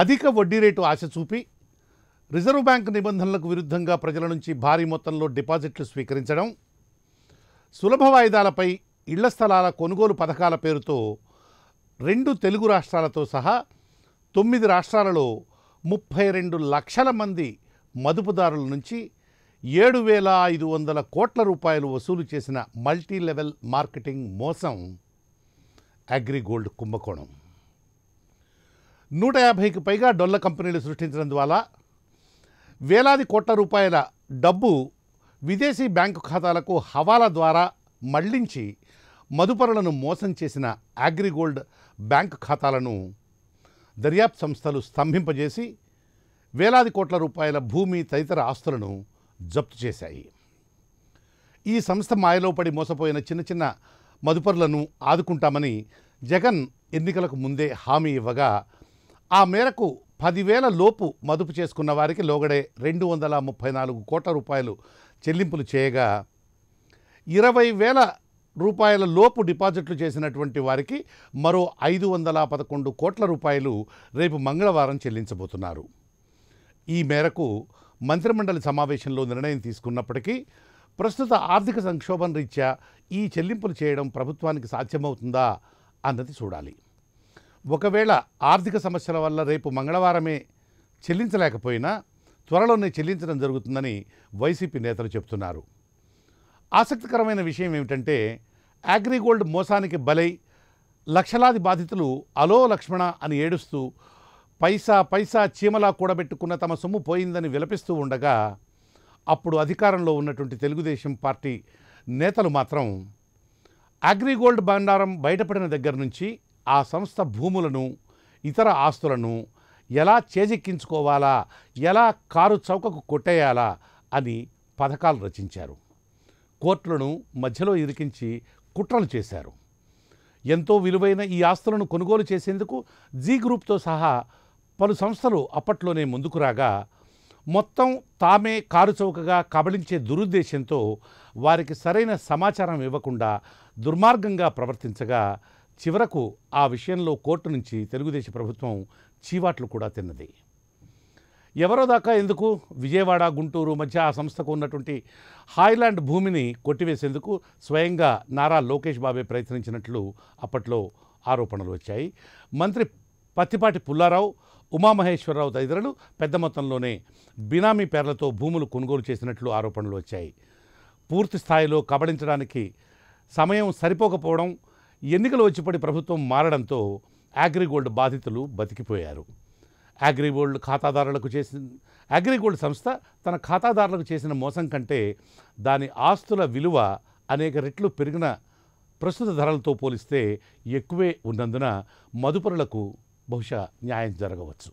అధిక వడ్డీ రేటు ఆశ చూపి రిజర్వ్ బ్యాంక్ నిబంధనలకు విరుద్ధంగా ప్రజల నుంచి భారీ మొత్తంలో డిపాజిట్లు స్వీకరించడం సులభ వాయిదాలపై ఇళ్ల స్థలాల కొనుగోలు పథకాల పేరుతో రెండు తెలుగు రాష్ట్రాలతో సహా తొమ్మిది రాష్ట్రాలలో ముప్పై రెండు లక్షల మంది మదుపుదారుల నుంచి ఏడు వేల ఐదు వందల కోట్ల రూపాయలు వసూలు చేసిన మల్టీ లెవెల్ మార్కెటింగ్ మోసం అగ్రిగోల్డ్ కుంభకోణం నూట యాభైకి పైగా డొల్ల కంపెనీలు సృష్టించడం ద్వారా వేలాది కోట్ల రూపాయల డబ్బు విదేశీ బ్యాంకు ఖాతాలకు హవాలా ద్వారా మళ్లించి మదుపరులను మోసం చేసిన అగ్రిగోల్డ్ బ్యాంకు ఖాతాలను దర్యాప్తు సంస్థలు స్తంభింపజేసి వేలాది కోట్ల రూపాయల భూమి తదితర ఆస్తులను జప్తు చేశాయి ఈ సంస్థ మాయలో పడి మోసపోయిన చిన్న చిన్న మదుపరులను ఆదుకుంటామని జగన్ ఎన్నికలకు ముందే హామీ ఇవ్వగా ఆ మేరకు పదివేల లోపు మదుపు చేసుకున్న వారికి లోగడే రెండు వందల ముప్పై నాలుగు కోట్ల రూపాయలు చెల్లింపులు చేయగా ఇరవై వేల రూపాయల లోపు డిపాజిట్లు చేసినటువంటి వారికి మరో ఐదు వందల పదకొండు కోట్ల రూపాయలు రేపు మంగళవారం చెల్లించబోతున్నారు ఈ మేరకు మంత్రిమండలి సమావేశంలో నిర్ణయం తీసుకున్నప్పటికీ ప్రస్తుత ఆర్థిక సంక్షోభం రీత్యా ఈ చెల్లింపులు చేయడం ప్రభుత్వానికి సాధ్యమవుతుందా అన్నది చూడాలి ఒకవేళ ఆర్థిక సమస్యల వల్ల రేపు మంగళవారమే చెల్లించలేకపోయినా త్వరలోనే చెల్లించడం జరుగుతుందని వైసీపీ నేతలు చెబుతున్నారు ఆసక్తికరమైన విషయం ఏమిటంటే అగ్రిగోల్డ్ మోసానికి బలై లక్షలాది బాధితులు అలో లక్ష్మణ అని ఏడుస్తూ పైసా పైసా చీమలా కూడబెట్టుకున్న తమ సొమ్ము పోయిందని విలపిస్తూ ఉండగా అప్పుడు అధికారంలో ఉన్నటువంటి తెలుగుదేశం పార్టీ నేతలు మాత్రం అగ్రిగోల్డ్ బండారం బయటపడిన దగ్గర నుంచి ఆ సంస్థ భూములను ఇతర ఆస్తులను ఎలా చేజిక్కించుకోవాలా ఎలా కారు చౌకకు కొట్టేయాలా అని పథకాలు రచించారు కోర్టులను మధ్యలో ఇరికించి కుట్రలు చేశారు ఎంతో విలువైన ఈ ఆస్తులను కొనుగోలు చేసేందుకు జీ గ్రూప్తో సహా పలు సంస్థలు అప్పట్లోనే ముందుకు రాగా మొత్తం తామే కారు చౌకగా కబళించే దురుద్దేశంతో వారికి సరైన సమాచారం ఇవ్వకుండా దుర్మార్గంగా ప్రవర్తించగా చివరకు ఆ విషయంలో కోర్టు నుంచి తెలుగుదేశ ప్రభుత్వం చీవాట్లు కూడా తిన్నది ఎవరో దాకా ఎందుకు విజయవాడ గుంటూరు మధ్య ఆ సంస్థకు ఉన్నటువంటి హాయ్లాండ్ భూమిని కొట్టివేసేందుకు స్వయంగా నారా లోకేష్ బాబే ప్రయత్నించినట్లు అప్పట్లో ఆరోపణలు వచ్చాయి మంత్రి పత్తిపాటి పుల్లారావు ఉమామహేశ్వరరావు తదితరులు పెద్ద మొత్తంలోనే బినామీ పేర్లతో భూములు కొనుగోలు చేసినట్లు ఆరోపణలు వచ్చాయి పూర్తి స్థాయిలో కబడించడానికి సమయం సరిపోకపోవడం ఎన్నికలు వచ్చిపడి ప్రభుత్వం మారడంతో అగ్రిగోల్డ్ బాధితులు బతికిపోయారు అగ్రిగోల్డ్ ఖాతాదారులకు చేసిన అగ్రిగోల్డ్ సంస్థ తన ఖాతాదారులకు చేసిన మోసం కంటే దాని ఆస్తుల విలువ అనేక రెట్లు పెరిగిన ప్రస్తుత ధరలతో పోలిస్తే ఎక్కువే ఉన్నందున మదుపరులకు బహుశా న్యాయం జరగవచ్చు